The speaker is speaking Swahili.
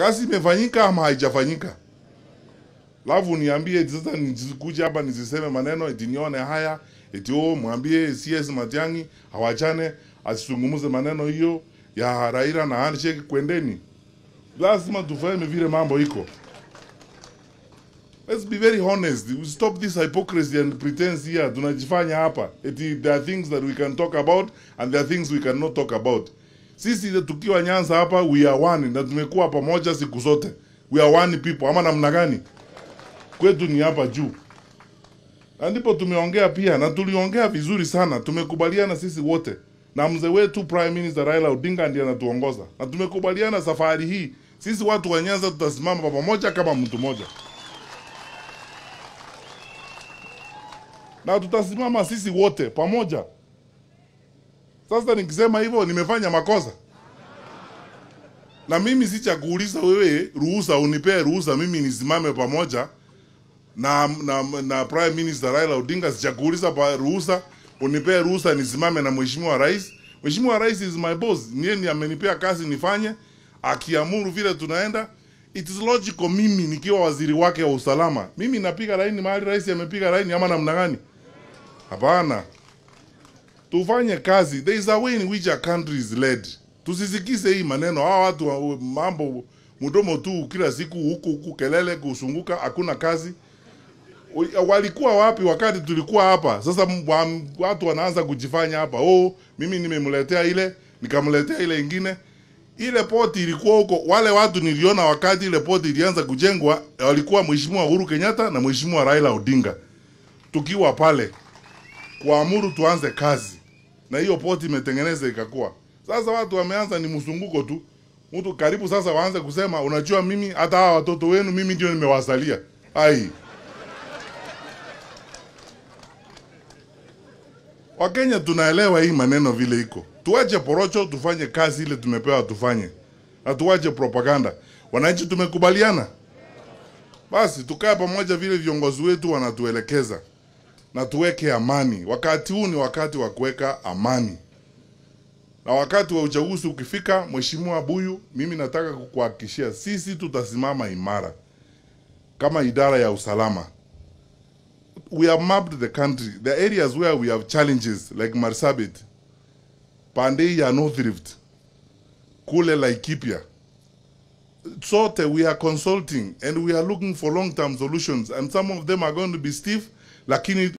Kazi imefanyika ama haijafanyika? Lafu niambie sasa, nisikuja hapa niziseme maneno eti nione haya eti oh, mwambie CS Matiang'i hawachane asizungumze maneno hiyo ya Raila na handshake. Kwendeni, lazima tufahame vile mambo iko. Let's be very honest. We stop this hypocrisy and pretense here. Tunajifanya hapa eti there are things that we can talk about and there are things we cannot talk about sisi tukiwa Nyanza hapa we are one, na tumekuwa pamoja siku zote, we are one people. Ama namna gani? Kwetu ni hapa juu, na ndipo tumeongea pia, na tuliongea vizuri sana, tumekubaliana sisi wote na mzee wetu Prime Minister Raila Odinga ndiye anatuongoza, na tumekubaliana safari hii sisi watu wa Nyanza tutasimama pamoja kama mtu mmoja, na tutasimama sisi wote pamoja. Sasa nikisema hivyo nimefanya makosa na mimi si cha wewe ruhusa, unipee ruhusa mimi nisimame pamoja na, na, na Prime Minister Raila Odinga. Si cha pa ruhusa, unipee ruhusa nisimame na mheshimiwa rais. Mheshimiwa rais is my boss, niye ni amenipea kazi nifanye, akiamuru vile tunaenda. It is logical mimi nikiwa waziri wake wa usalama, mimi napiga laini mahali rais amepiga laini ama namna gani? Hapana tufanye kazi. There is a way in which a country is led. Tusisikise hii maneno hawa watu mambo mdomo tu kila siku huku huku, kelele kusunguka, hakuna kazi. Walikuwa wapi wakati tulikuwa hapa? Sasa watu wanaanza kujifanya hapa, oh, mimi nimemletea ile nikamletea ile ingine. Ile poti ilikuwa huko, wale watu niliona wakati ile poti ilianza kujengwa walikuwa Mheshimiwa Uhuru Kenyatta na Mheshimiwa Raila Odinga tukiwa pale kuamuru tuanze kazi, na hiyo poti imetengeneza ikakuwa. Sasa watu wameanza ni msunguko tu, mtu karibu sasa waanze kusema, unajua mimi hata hawa watoto wenu mimi ndio nimewazalia. Ai, Wakenya tunaelewa hii maneno vile iko, tuache porocho, tufanye kazi ile tumepewa tufanye, na tuache propaganda. Wananchi tumekubaliana, basi tukae pamoja vile viongozi wetu wanatuelekeza na tuweke amani. Wakati huu ni wakati wa kuweka amani, na wakati wa uchaguzi ukifika, Mheshimiwa Buyu, mimi nataka kukuhakikishia sisi tutasimama imara kama idara ya usalama. We have mapped the country. The areas where we have challenges like Marsabit, pande ya North Rift, kule Laikipia. Sote we are consulting and we are looking for long-term solutions and some of them are going to be stiff lakini